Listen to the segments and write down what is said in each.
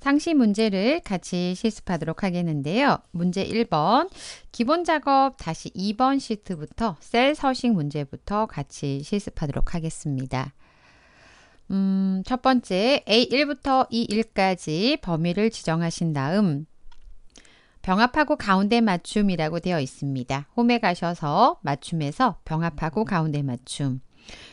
상시 문제를 같이 실습하도록 하겠는데요. 문제 1번, 기본 작업 다시 2번 시트부터 셀 서식 문제부터 같이 실습하도록 하겠습니다. 음, 첫 번째, A1부터 E1까지 범위를 지정하신 다음, 병합하고 가운데 맞춤이라고 되어 있습니다. 홈에 가셔서 맞춤에서 병합하고 가운데 맞춤.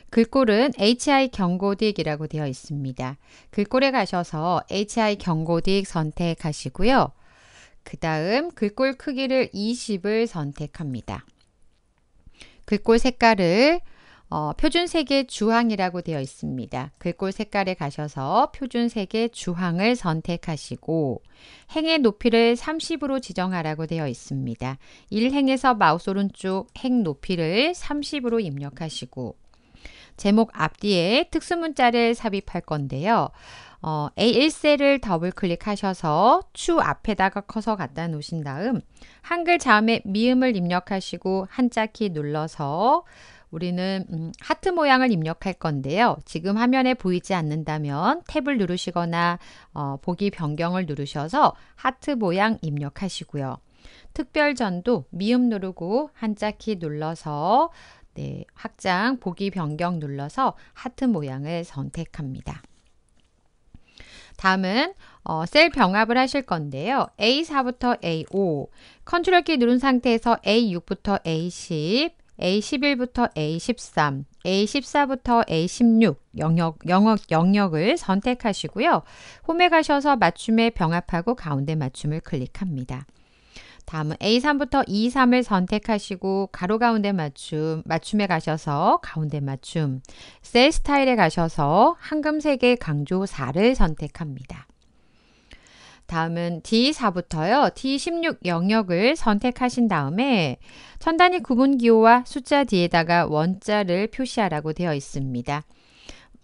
글꼴은 HI 경고딕이라고 되어 있습니다. 글꼴에 가셔서 HI 경고딕 선택하시고요. 그 다음 글꼴 크기를 20을 선택합니다. 글꼴 색깔을 어, 표준색의 주황이라고 되어 있습니다. 글꼴 색깔에 가셔서 표준색의 주황을 선택하시고 행의 높이를 30으로 지정하라고 되어 있습니다. 1행에서 마우스 오른쪽 행 높이를 30으로 입력하시고 제목 앞뒤에 특수문자를 삽입할 건데요. 어, A1셀을 더블 클릭하셔서 추 앞에다가 커서 갖다 놓으신 다음 한글 자음의 미음을 입력하시고 한자키 눌러서 우리는 음, 하트 모양을 입력할 건데요. 지금 화면에 보이지 않는다면 탭을 누르시거나 어, 보기 변경을 누르셔서 하트 모양 입력하시고요. 특별전도 미음 누르고 한자키 눌러서 네, 확장 보기 변경 눌러서 하트 모양을 선택합니다. 다음은 어, 셀 병합을 하실 건데요. A4부터 A5, 컨트롤 키 누른 상태에서 A6부터 A10, A11부터 A13, A14부터 A16 영역, 영역, 영역을 선택하시고요. 홈에 가셔서 맞춤에 병합하고 가운데 맞춤을 클릭합니다. 다음은 A3부터 E3을 선택하시고 가로 가운데 맞춤, 맞춤에 가셔서 가운데 맞춤, 셀 스타일에 가셔서 황금색의 강조 4를 선택합니다. 다음은 D4부터요. D16 영역을 선택하신 다음에 천단위 구분 기호와 숫자 뒤에다가 원자를 표시하라고 되어 있습니다.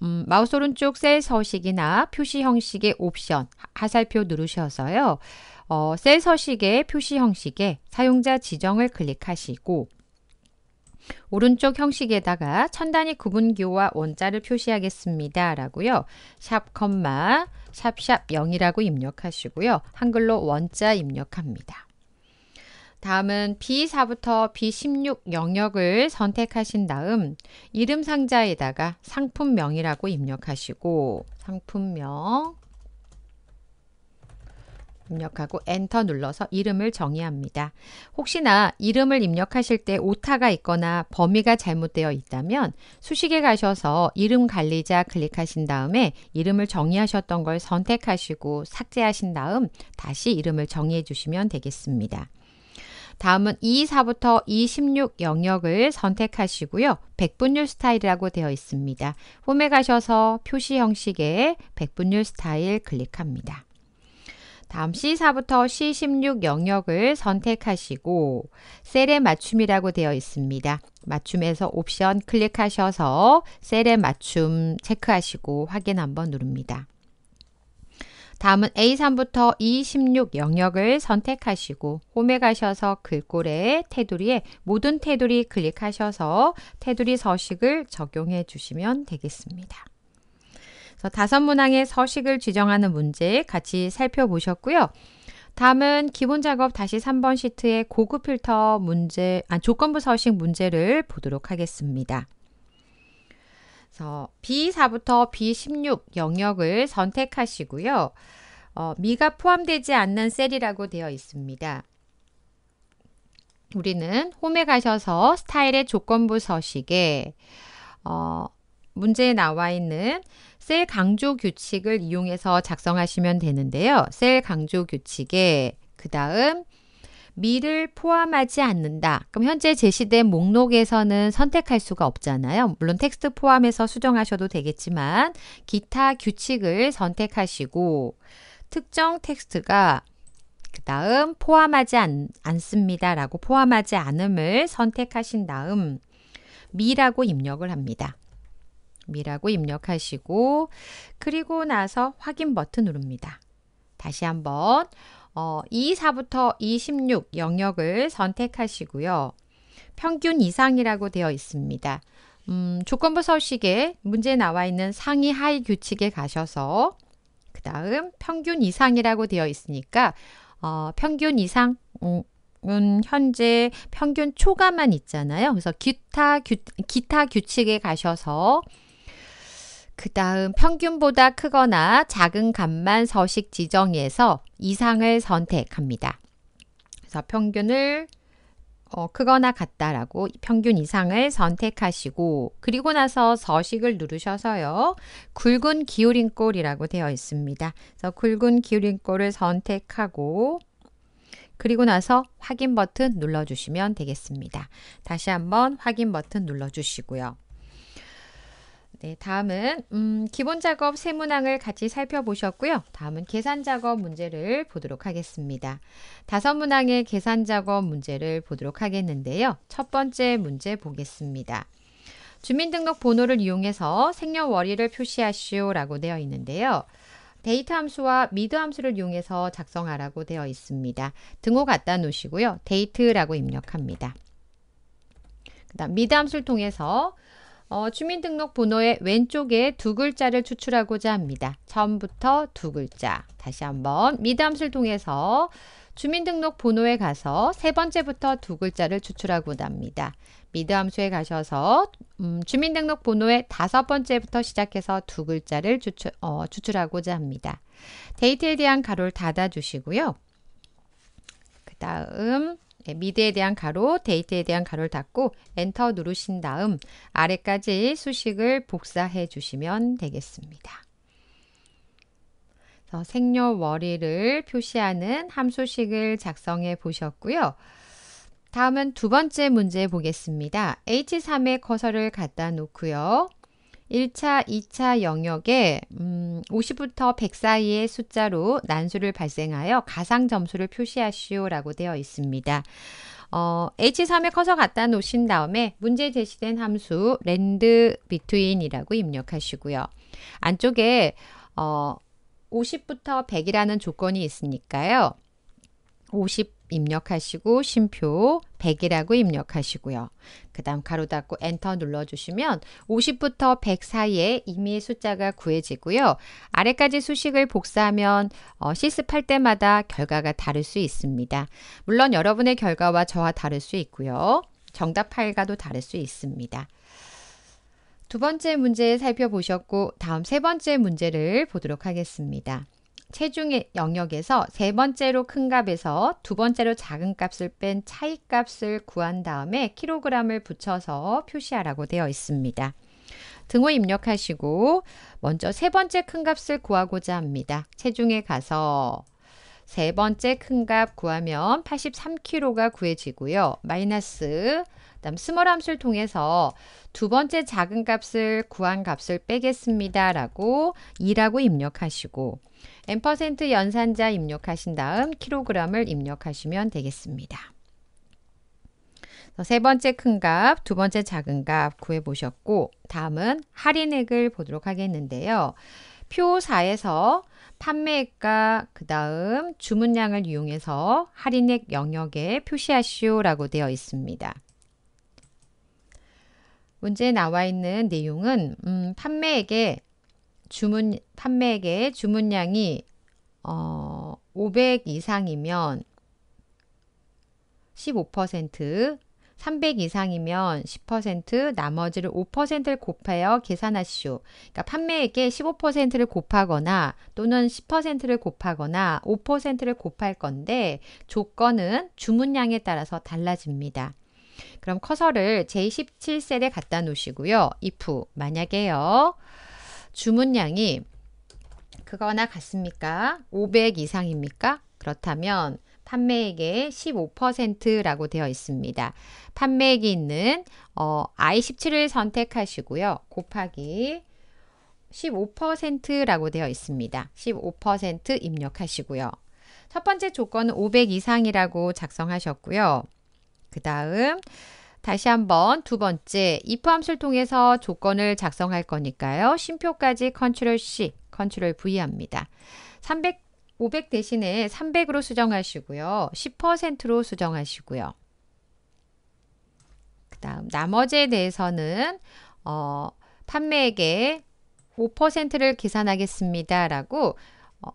음, 마우스 오른쪽 셀 서식이나 표시 형식의 옵션 하살표 누르셔서요. 어, 셀 서식의 표시 형식에 사용자 지정을 클릭하시고 오른쪽 형식에다가 천 단위 구분기호와 원자를 표시하겠습니다. 라고요. 샵 컴마 샵샵 0이라고 입력하시고요. 한글로 원자 입력합니다. 다음은 B4부터 B16 영역을 선택하신 다음 이름 상자에다가 상품명이라고 입력하시고 상품명 입력하고 엔터 눌러서 이름을 정의합니다. 혹시나 이름을 입력하실 때 오타가 있거나 범위가 잘못되어 있다면 수식에 가셔서 이름 관리자 클릭하신 다음에 이름을 정의하셨던 걸 선택하시고 삭제하신 다음 다시 이름을 정의해 주시면 되겠습니다. 다음은 2, 4부터 2, 16 영역을 선택하시고요. 백분율 스타일이라고 되어 있습니다. 홈에 가셔서 표시 형식의 백분율 스타일 클릭합니다. 다음 C4부터 C16 영역을 선택하시고 셀의 맞춤이라고 되어 있습니다. 맞춤에서 옵션 클릭하셔서 셀의 맞춤 체크하시고 확인 한번 누릅니다. 다음은 A3부터 E16 영역을 선택하시고 홈에 가셔서 글꼴에 테두리에 모든 테두리 클릭하셔서 테두리 서식을 적용해 주시면 되겠습니다. 다섯 문항의 서식을 지정하는 문제 같이 살펴보셨고요. 다음은 기본 작업 다시 3번 시트의 고급 필터 문제, 아, 조건부 서식 문제를 보도록 하겠습니다. 그래서 B4부터 B16 영역을 선택하시고요. 어, 미가 포함되지 않는 셀이라고 되어 있습니다. 우리는 홈에 가셔서 스타일의 조건부 서식에 어, 문제에 나와 있는 셀 강조 규칙을 이용해서 작성하시면 되는데요. 셀 강조 규칙에 그 다음 미를 포함하지 않는다. 그럼 현재 제시된 목록에서는 선택할 수가 없잖아요. 물론 텍스트 포함해서 수정하셔도 되겠지만 기타 규칙을 선택하시고 특정 텍스트가 그 다음 포함하지 않, 않습니다. 라고 포함하지 않음을 선택하신 다음 미라고 입력을 합니다. 미라고 입력하시고 그리고 나서 확인 버튼 누릅니다. 다시 한번 어, 24부터 26 영역을 선택하시고요. 평균 이상이라고 되어 있습니다. 음, 조건부 서식에 문제 나와 있는 상위 하위 규칙에 가셔서 그 다음 평균 이상이라고 되어 있으니까 어, 평균 이상 음, 음, 현재 평균 초과만 있잖아요. 그래서 기타, 규, 기타 규칙에 가셔서 그 다음 평균보다 크거나 작은 값만 서식 지정에서 이상을 선택합니다. 그래서 평균을 어, 크거나 같다라고 평균 이상을 선택하시고 그리고 나서 서식을 누르셔서요. 굵은 기울임꼴이라고 되어 있습니다. 그래서 굵은 기울임꼴을 선택하고 그리고 나서 확인 버튼 눌러주시면 되겠습니다. 다시 한번 확인 버튼 눌러주시고요. 네, 다음은 음, 기본 작업 세 문항을 같이 살펴보셨고요. 다음은 계산 작업 문제를 보도록 하겠습니다. 다섯 문항의 계산 작업 문제를 보도록 하겠는데요. 첫 번째 문제 보겠습니다. 주민등록 번호를 이용해서 생년월일을 표시하시오라고 되어 있는데요. 데이터 함수와 미드 함수를 이용해서 작성하라고 되어 있습니다. 등호 갖다 놓으시고요. 데이트라고 입력합니다. 그 다음 미드 함수를 통해서 어, 주민등록번호의 왼쪽에 두 글자를 추출하고자 합니다. 처음부터 두 글자. 다시 한번 미담수를 통해서 주민등록번호에 가서 세 번째부터 두 글자를 추출하고자 합니다. 미드함수에 가셔서 음, 주민등록번호의 다섯 번째부터 시작해서 두 글자를 추출, 어, 추출하고자 합니다. 데이트에 대한 가로를 닫아주시고요. 그 다음 네, 미드에 대한 가로, 데이트에 대한 가로를 닫고 엔터 누르신 다음 아래까지 수식을 복사해 주시면 되겠습니다. 생년월일을 표시하는 함수식을 작성해 보셨고요. 다음은 두 번째 문제 보겠습니다. H3에 커서를 갖다 놓고요. 1차, 2차 영역에 음, 50부터 100 사이의 숫자로 난수를 발생하여 가상 점수를 표시하시오라고 되어 있습니다. 어, H3에 커서 갖다 놓으신 다음에 문제 제시된 함수 랜드 비트윈이라고 입력하시고요. 안쪽에 어, 50부터 100이라는 조건이 있으니까요. 50 입력하시고 심표 100이라고 입력하시고요. 그 다음 가로 닫고 엔터 눌러주시면 50부터 100 사이에 임의 숫자가 구해지고요. 아래까지 수식을 복사하면 어, 실습할 때마다 결과가 다를 수 있습니다. 물론 여러분의 결과와 저와 다를 수 있고요. 정답 파일과도 다를 수 있습니다. 두 번째 문제 살펴보셨고 다음 세 번째 문제를 보도록 하겠습니다. 체중의 영역에서 세 번째로 큰 값에서 두 번째로 작은 값을 뺀 차이 값을 구한 다음에 킬로그램을 붙여서 표시하라고 되어 있습니다. 등호 입력하시고 먼저 세 번째 큰 값을 구하고자 합니다. 체중에 가서 세 번째 큰 값 구하면 83kg가 구해지고요. 마이너스 그다음 스몰 함수를 통해서 두 번째 작은 값을 구한 값을 빼겠습니다라고 2라고 입력하시고 n% 연산자 입력하신 다음 킬로그램을 입력하시면 되겠습니다. 세 번째 큰 값, 두 번째 작은 값 구해보셨고 다음은 할인액을 보도록 하겠는데요. 표 4에서 판매액과 그 다음 주문량을 이용해서 할인액 영역에 표시하시오라고 되어 있습니다. 문제에 나와 있는 내용은 음, 판매액에 주문 판매액의 주문량이 어, 500 이상이면 15%, 300 이상이면 10%, 나머지를 5%를 곱하여 계산하시오. 그러니까 판매액의 15%를 곱하거나 또는 10%를 곱하거나 5%를 곱할 건데 조건은 주문량에 따라서 달라집니다. 그럼 커서를 제17셀에 갖다 놓으시고요. if 만약에요. 주문량이 그거나 같습니까? 500 이상입니까? 그렇다면 판매액의 15%라고 되어 있습니다. 판매액이 있는 어, i17을 선택하시고요. 곱하기 15%라고 되어 있습니다. 15% 입력하시고요. 첫 번째 조건은 500 이상이라고 작성하셨고요. 그 다음 다시 한번 두 번째 이포함수를 통해서 조건을 작성할 거니까요. 쉼표까지 컨트롤 C, 컨트롤 V 합니다. 300, 500 대신에 300으로 수정하시고요. 10%로 수정하시고요. 그 다음 나머지에 대해서는 어, 판매액의 5%를 계산하겠습니다. 라고 어,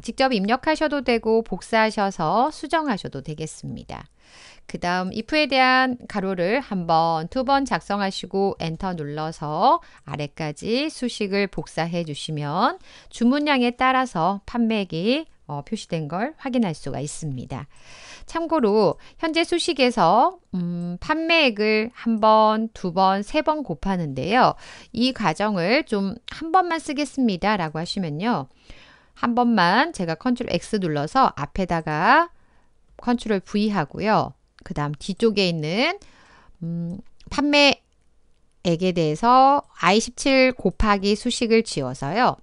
직접 입력하셔도 되고 복사하셔서 수정하셔도 되겠습니다. 그 다음 if에 대한 가로를 한 번, 두 번 작성하시고 엔터 눌러서 아래까지 수식을 복사해 주시면 주문량에 따라서 판매액이 어, 표시된 걸 확인할 수가 있습니다. 참고로 현재 수식에서 음, 판매액을 한 번, 두 번, 세 번 곱하는데요. 이 과정을 좀 한 번만 쓰겠습니다. 라고 하시면요. 한 번만 제가 컨트롤 X 눌러서 앞에다가 컨트롤 V 하고요. 그 다음 뒤쪽에 있는 음, 판매액에 대해서 I17 곱하기 수식을 지어서요.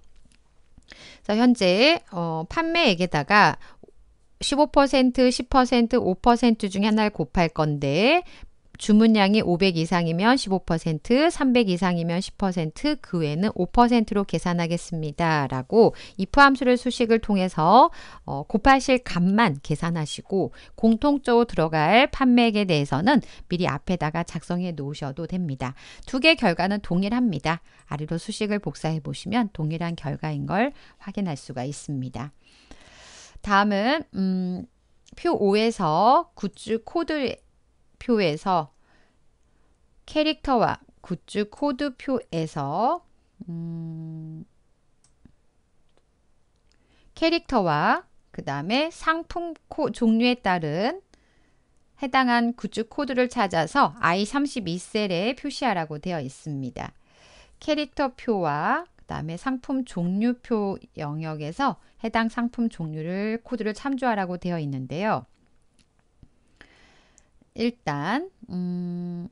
자, 현재 어, 판매액에다가 15%, 10%, 5% 중에 하나를 곱할 건데 주문량이 500 이상이면 15%, 300 이상이면 10%그 외는 에 5%로 계산하겠습니다. 라고 if 함수를 수식을 통해서 어, 곱하실 값만 계산하시고 공통적으로 들어갈 판매액에 대해서는 미리 앞에다가 작성해 놓으셔도 됩니다. 두 개 결과는 동일합니다. 아래로 수식을 복사해 보시면 동일한 결과인 걸 확인할 수가 있습니다. 다음은 음, 표 5에서 굿즈 코드 표에서 캐릭터와 굿즈 코드 표에서 음, 캐릭터와 그 다음에 상품 코, 종류에 따른 해당한 굿즈 코드를 찾아서 I32셀에 표시하라고 되어 있습니다. 캐릭터 표와 그 다음에 상품 종류표 영역에서 해당 상품 종류를 코드를 참조하라고 되어 있는데요. 일단 음,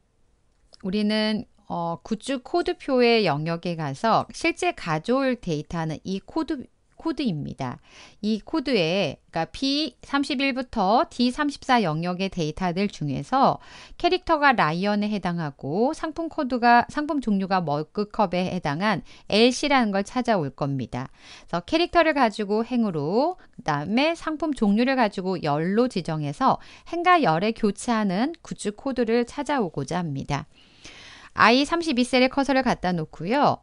우리는 어, 구축 코드표의 영역에 가서 실제 가져올 데이터는 이 코드 코드입니다. 이 코드에 그러니까 B31부터 D34 영역의 데이터들 중에서 캐릭터가 라이언에 해당하고 상품 코드가 상품 종류가 머그컵에 해당한 LC라는 걸 찾아올 겁니다. 그래서 캐릭터를 가지고 행으로 그다음에 상품 종류를 가지고 열로 지정해서 행과 열의 교차하는 구축 코드를 찾아오고자 합니다. I32셀에 커서를 갖다 놓고요.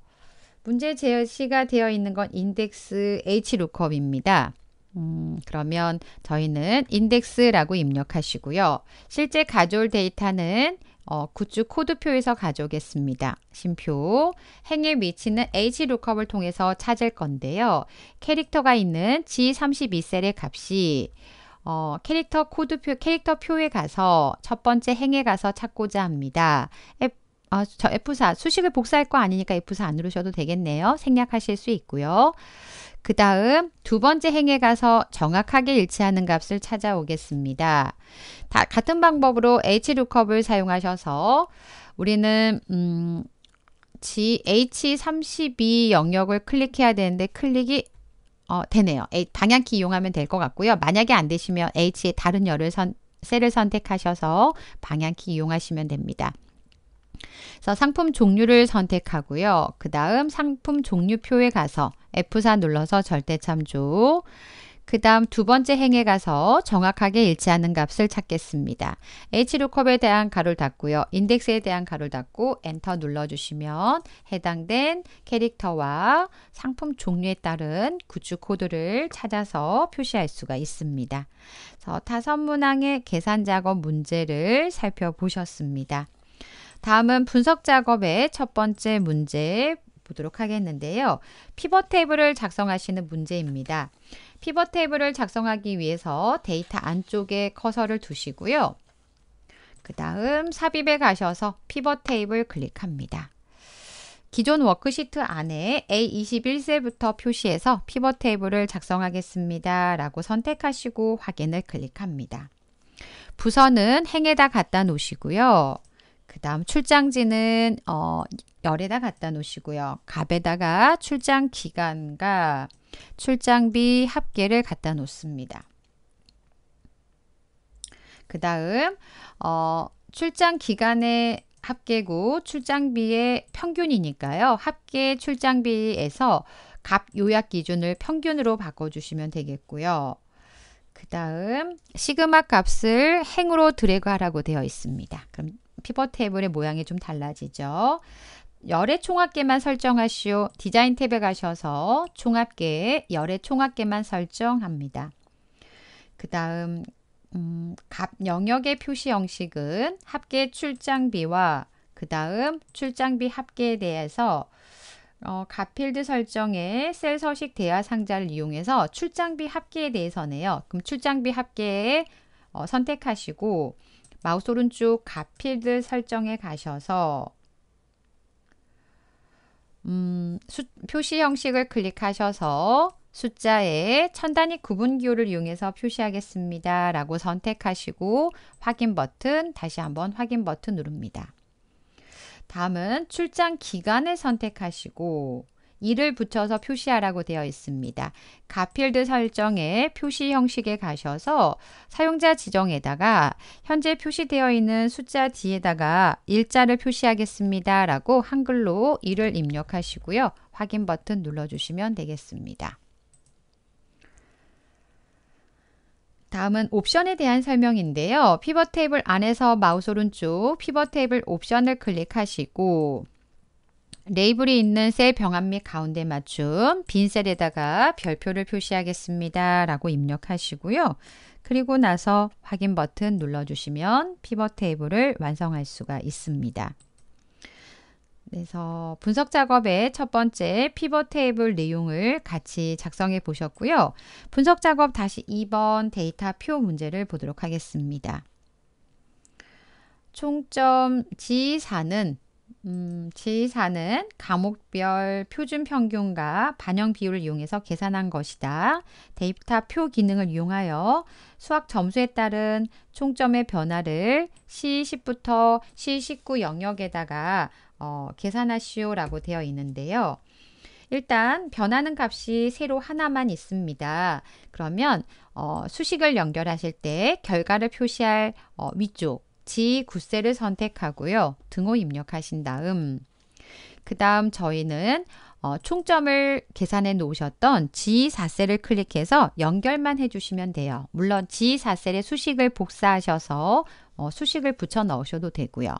문제 제시가 되어 있는 건 인덱스 H루컵입니다. 음, 그러면 저희는 인덱스라고 입력하시고요. 실제 가져올 데이터는 어, 굿즈 코드표에서 가져오겠습니다. 심표, 행의 위치는 HLOOKUP을 통해서 찾을 건데요. 캐릭터가 있는 G32셀의 값이 어, 캐릭터 코드표, 캐릭터 표에 가서 첫 번째 행에 가서 찾고자 합니다. F 아, 저 F4 수식을 복사할 거 아니니까 F4 안 누르셔도 되겠네요. 생략하실 수 있고요. 그 다음 두 번째 행에 가서 정확하게 일치하는 값을 찾아오겠습니다. 다 같은 방법으로 HLOOKUP을 사용하셔서 우리는 음, GH32 영역을 클릭해야 되는데 클릭이 어, 되네요. 방향키 이용하면 될 것 같고요. 만약에 안 되시면 H의 다른 열을 선, 셀을 선택하셔서 방향키 이용하시면 됩니다. 그래서 상품 종류를 선택하고요. 그 다음 상품 종류표에 가서 F4 눌러서 절대참조 그 다음 두 번째 행에 가서 정확하게 일치하는 값을 찾겠습니다. H루컵에 대한 가로를 닫고요. 인덱스에 대한 가로를 닫고 엔터 눌러주시면 해당된 캐릭터와 상품 종류에 따른 구축 코드를 찾아서 표시할 수가 있습니다. 그래서 타선 문항의 계산 작업 문제를 살펴보셨습니다. 다음은 분석 작업의 첫 번째 문제 보도록 하겠는데요. 피벗 테이블을 작성하시는 문제입니다. 피벗 테이블을 작성하기 위해서 데이터 안쪽에 커서를 두시고요. 그 다음 삽입에 가셔서 피벗 테이블 클릭합니다. 기존 워크시트 안에 a 2 1세부터 표시해서 피벗 테이블을 작성하겠습니다. 라고 선택하시고 확인을 클릭합니다. 부서는 행에다 갖다 놓으시고요. 그 다음 출장지는 어, 열에다 갖다 놓으시고요. 갑에다가 출장 기간과 출장비 합계를 갖다 놓습니다. 그 다음 어, 출장 기간의 합계고 출장비의 평균이니까요. 합계 출장비에서 값 요약 기준을 평균으로 바꿔주시면 되겠고요. 그 다음 시그마 값을 행으로 드래그하라고 되어 있습니다. 그럼 피벗 테이블의 모양이 좀 달라지죠. 열의 총합계만 설정하시오. 디자인 탭에 가셔서 총합계 열의 총합계만 설정합니다. 그 다음 음, 값 영역의 표시 형식은 합계 출장비와 그 다음 출장비 합계에 대해서 어, 가필드 설정에 셀 서식 대화 상자를 이용해서 출장비 합계에 대해서네요. 그럼 출장비 합계에 어, 선택하시고 마우스 오른쪽 갓필드 설정에 가셔서 음, 수, 표시 형식을 클릭하셔서 숫자에 천 단위 구분 기호를 이용해서 표시하겠습니다. 라고 선택하시고 확인 버튼 다시 한번 확인 버튼 누릅니다. 다음은 출장 기간을 선택하시고 이를 붙여서 표시하라고 되어 있습니다. 가필드 설정에 표시 형식에 가셔서 사용자 지정에다가 현재 표시되어 있는 숫자 뒤에다가 일자를 표시하겠습니다. 라고 한글로 이를 입력하시고요. 확인 버튼 눌러주시면 되겠습니다. 다음은 옵션에 대한 설명인데요. 피벗 테이블 안에서 마우스 오른쪽 피벗 테이블 옵션을 클릭하시고 레이블이 있는 셀 병합 및 가운데 맞춤 빈 셀에다가 별표를 표시하겠습니다. 라고 입력하시고요. 그리고 나서 확인 버튼 눌러주시면 피벗 테이블을 완성할 수가 있습니다. 그래서 분석 작업의 첫 번째 피벗 테이블 내용을 같이 작성해 보셨고요. 분석 작업 다시 2번 데이터 표 문제를 보도록 하겠습니다. 총점 G4는 음, 지사는 과목별 표준 평균과 반영 비율을 이용해서 계산한 것이다. 데이터 표 기능을 이용하여 수학 점수에 따른 총점의 변화를 C10부터 C19 영역에다가 어, 계산하시오라고 되어 있는데요. 일단 변하는 값이 세로 하나만 있습니다. 그러면 어, 수식을 연결하실 때 결과를 표시할 어, 위쪽 지9세를 선택하고요. 등호 입력하신 다음 그 다음 저희는 어, 총점을 계산해 놓으셨던 G4셀을 클릭해서 연결만 해주시면 돼요. 물론 G4셀의 수식을 복사하셔서 어, 수식을 붙여 넣으셔도 되고요.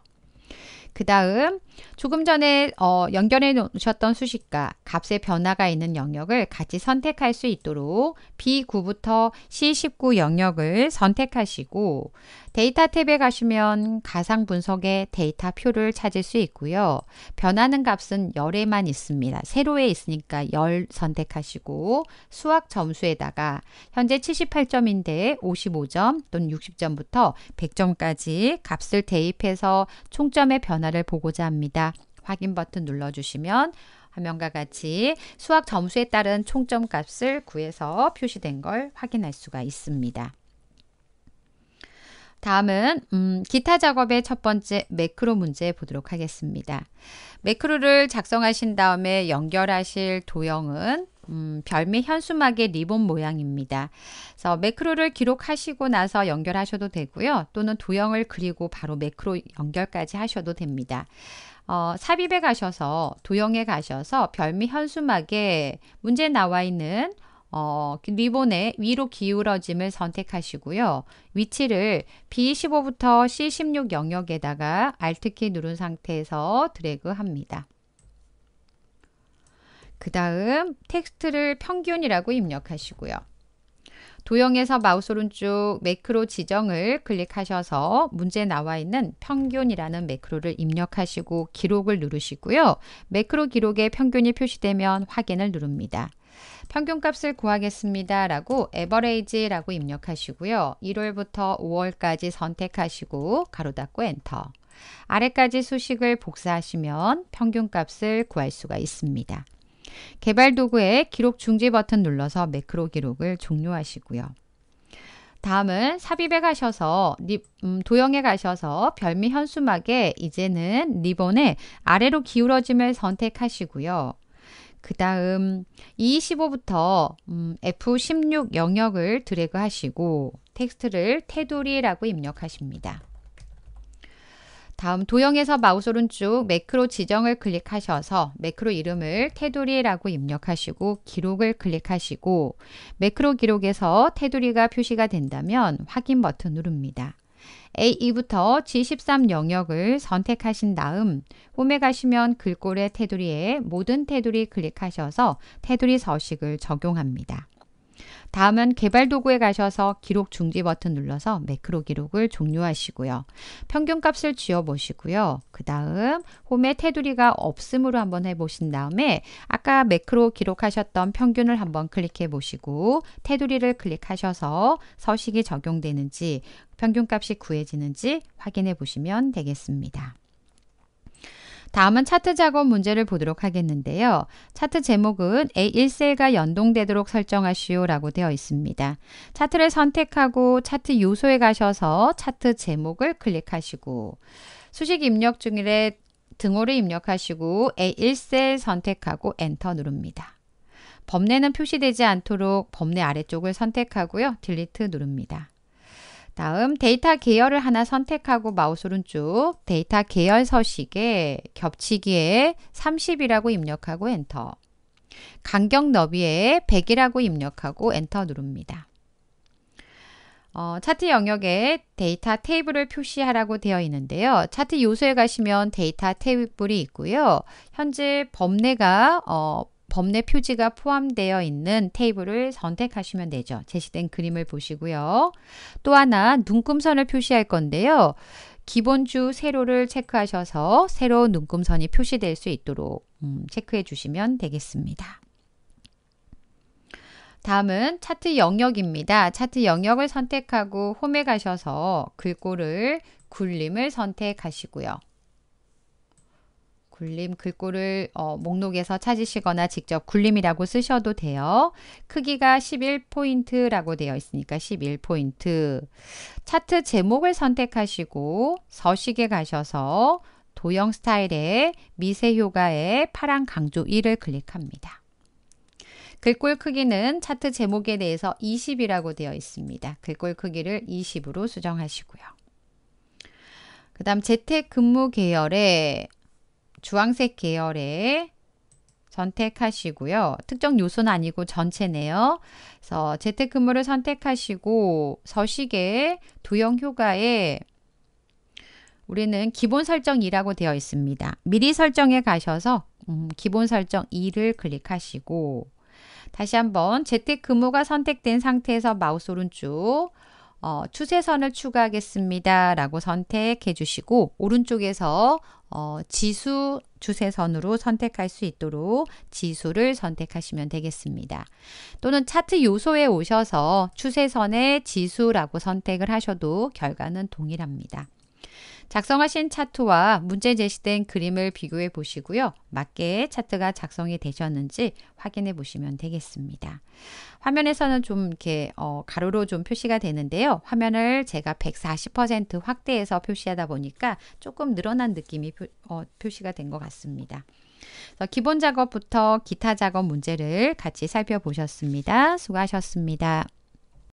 그 다음 조금 전에 어, 연결해 놓으셨던 수식과 값의 변화가 있는 영역을 같이 선택할 수 있도록 B9부터 C19 영역을 선택하시고 데이터 탭에 가시면 가상 분석의 데이터 표를 찾을 수 있고요. 변하는 값은 열에만 있습니다. 세로에 있으니까 열 선택하시고 수학 점수에다가 현재 78점인데 55점 또는 60점부터 100점까지 값을 대입해서 총점의 변화 변화를 보고자 합니다. 확인 버튼 눌러주시면 화면과 같이 수학 점수에 따른 총점 값을 구해서 표시된 걸 확인할 수가 있습니다. 다음은 음, 기타 작업의 첫 번째 매크로 문제 보도록 하겠습니다. 매크로를 작성하신 다음에 연결하실 도형은 음, 별미 현수막의 리본 모양입니다. 그래서 매크로를 기록하시고 나서 연결하셔도 되고요. 또는 도형을 그리고 바로 매크로 연결까지 하셔도 됩니다. 어, 삽입에 가셔서 도형에 가셔서 별미 현수막에 문제 나와 있는 어, 리본의 위로 기울어짐을 선택하시고요. 위치를 B15부터 C16 영역에다가 Alt키 누른 상태에서 드래그 합니다. 그 다음 텍스트를 평균이라고 입력하시고요. 도형에서 마우스 오른쪽 매크로 지정을 클릭하셔서 문제 나와 있는 평균이라는 매크로를 입력하시고 기록을 누르시고요. 매크로 기록에 평균이 표시되면 확인을 누릅니다. 평균값을 구하겠습니다. 라고 average라고 입력하시고요. 1월부터 5월까지 선택하시고 가로 닫고 엔터. 아래까지 수식을 복사하시면 평균값을 구할 수가 있습니다. 개발 도구에 기록 중지 버튼 눌러서 매크로 기록을 종료하시고요. 다음은 삽입에 가셔서 음, 도형에 가셔서 별미 현수막에 이제는 리본에 아래로 기울어짐을 선택하시고요. 그 다음 E15부터 F16 음, 영역을 드래그 하시고 텍스트를 테두리라고 입력하십니다. 다음 도형에서 마우스 오른쪽 매크로 지정을 클릭하셔서 매크로 이름을 테두리라고 입력하시고 기록을 클릭하시고 매크로 기록에서 테두리가 표시가 된다면 확인 버튼 누릅니다. A2부터 G13 영역을 선택하신 다음 홈에 가시면 글꼴의 테두리에 모든 테두리 클릭하셔서 테두리 서식을 적용합니다. 다음은 개발 도구에 가셔서 기록 중지 버튼 눌러서 매크로 기록을 종료하시고요. 평균값을 지어 보시고요. 그 다음 홈에 테두리가 없음으로 한번 해보신 다음에 아까 매크로 기록하셨던 평균을 한번 클릭해 보시고 테두리를 클릭하셔서 서식이 적용되는지 평균값이 구해지는지 확인해 보시면 되겠습니다. 다음은 차트 작업 문제를 보도록 하겠는데요. 차트 제목은 A1셀과 연동되도록 설정하시오 라고 되어 있습니다. 차트를 선택하고 차트 요소에 가셔서 차트 제목을 클릭하시고 수식 입력 중일에 등호를 입력하시고 A1셀 선택하고 엔터 누릅니다. 범례는 표시되지 않도록 범례 아래쪽을 선택하고요. 딜리트 누릅니다. 다음 데이터 계열을 하나 선택하고 마우스 오른쪽 데이터 계열 서식에 겹치기에 30이라고 입력하고 엔터 간격 너비에 100이라고 입력하고 엔터 누릅니다. 어, 차트 영역에 데이터 테이블을 표시하라고 되어 있는데요. 차트 요소에 가시면 데이터 테이블이 있고요. 현재 범례가 어, 범례 표지가 포함되어 있는 테이블을 선택하시면 되죠. 제시된 그림을 보시고요. 또 하나 눈금선을 표시할 건데요. 기본주 세로를 체크하셔서 새로운 눈금선이 표시될 수 있도록 음, 체크해 주시면 되겠습니다. 다음은 차트 영역입니다. 차트 영역을 선택하고 홈에 가셔서 글꼴을 굴림을 선택하시고요. 굴림 글꼴을 어, 목록에서 찾으시거나 직접 굴림이라고 쓰셔도 돼요. 크기가 11포인트라고 되어 있으니까 11포인트. 차트 제목을 선택하시고 서식에 가셔서 도형 스타일의 미세 효과의 파란 강조 1을 클릭합니다. 글꼴 크기는 차트 제목에 대해서 20이라고 되어 있습니다. 글꼴 크기를 20으로 수정하시고요. 그 다음 재택근무 계열에 주황색 계열에 선택하시고요. 특정 요소는 아니고 전체네요. 그래서 재택근무를 선택하시고 서식에 도형 효과에 우리는 기본 설정 2라고 되어 있습니다. 미리 설정에 가셔서 음, 기본 설정 2를 클릭하시고 다시 한번 재택근무가 선택된 상태에서 마우스 오른쪽 어, 추세선을 추가하겠습니다. 라고 선택해 주시고 오른쪽에서 어, 지수 추세선으로 선택할 수 있도록 지수를 선택하시면 되겠습니다. 또는 차트 요소에 오셔서 추세선의 지수라고 선택을 하셔도 결과는 동일합니다. 작성하신 차트와 문제 제시된 그림을 비교해 보시고요. 맞게 차트가 작성이 되셨는지 확인해 보시면 되겠습니다. 화면에서는 좀 이렇게 어, 가로로 좀 표시가 되는데요. 화면을 제가 140% 확대해서 표시하다 보니까 조금 늘어난 느낌이 표, 어, 표시가 된 것 같습니다. 기본 작업부터 기타 작업 문제를 같이 살펴보셨습니다. 수고하셨습니다.